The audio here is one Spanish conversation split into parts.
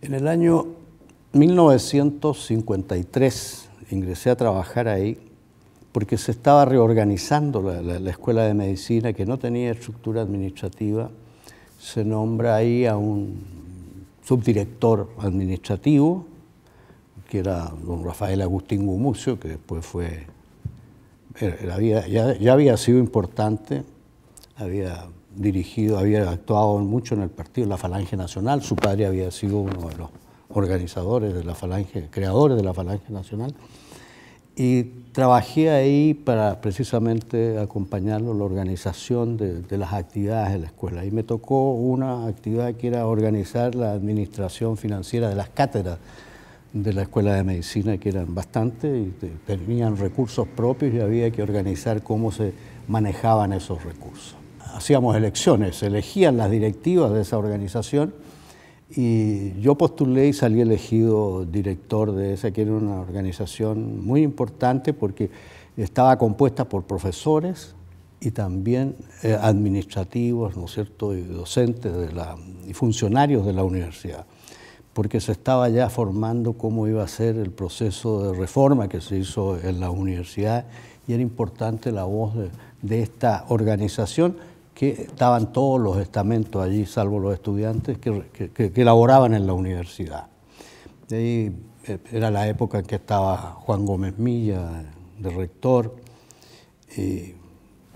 En el año 1953 ingresé a trabajar ahí porque se estaba reorganizando la, escuela de medicina que no tenía estructura administrativa. Se nombra ahí a un subdirector administrativo, que era don Rafael Agustín Gumucio, que después fue, ya había sido importante, había dirigido, había actuado mucho en el partido La Falange Nacional, su padre había sido uno de los organizadores de la Falange, creadores de la Falange Nacional, y trabajé ahí para precisamente acompañarlo la organización de, las actividades de la escuela. Y me tocó una actividad que era organizar la administración financiera de las cátedras de la Escuela de Medicina, que eran bastante, y tenían recursos propios y había que organizar cómo se manejaban esos recursos hacíamos elecciones, elegían las directivas de esa organización y yo postulé y salí elegido director de esa, que era una organización muy importante porque estaba compuesta por profesores y también eh, administrativos, ¿no es cierto?, y docentes de la, y funcionarios de la universidad, porque se estaba ya formando cómo iba a ser el proceso de reforma que se hizo en la universidad y era importante la voz de, de esta organización que estaban todos los estamentos allí, salvo los estudiantes que, que, elaboraban en la universidad. Eh, era la época en que estaba Juan Gómez Milla de rector, y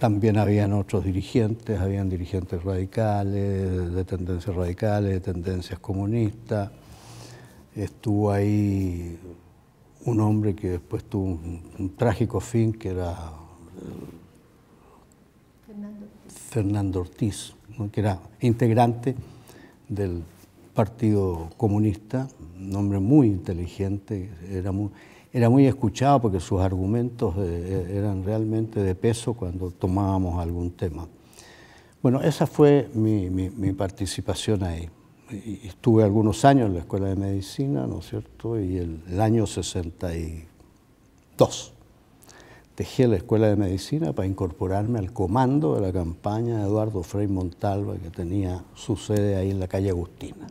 también habían otros dirigentes, habían dirigentes radicales, de tendencias radicales, de tendencias comunistas. Estuvo ahí un hombre que después tuvo un trágico fin, que era Fernando Ortiz, que era integrante del Partido Comunista, un hombre muy inteligente, era muy, era muy escuchado porque sus argumentos eh, eh, eran realmente de peso cuando tomábamos algún tema. Bueno, esa fue mi, participación ahí. estuve algunos años en la Escuela de Medicina, ¿no es cierto? Y el año 62 dejé la Escuela de Medicina para incorporarme al comando de la campaña de Eduardo Frei Montalva, que tenía su sede ahí en la calle Agustina.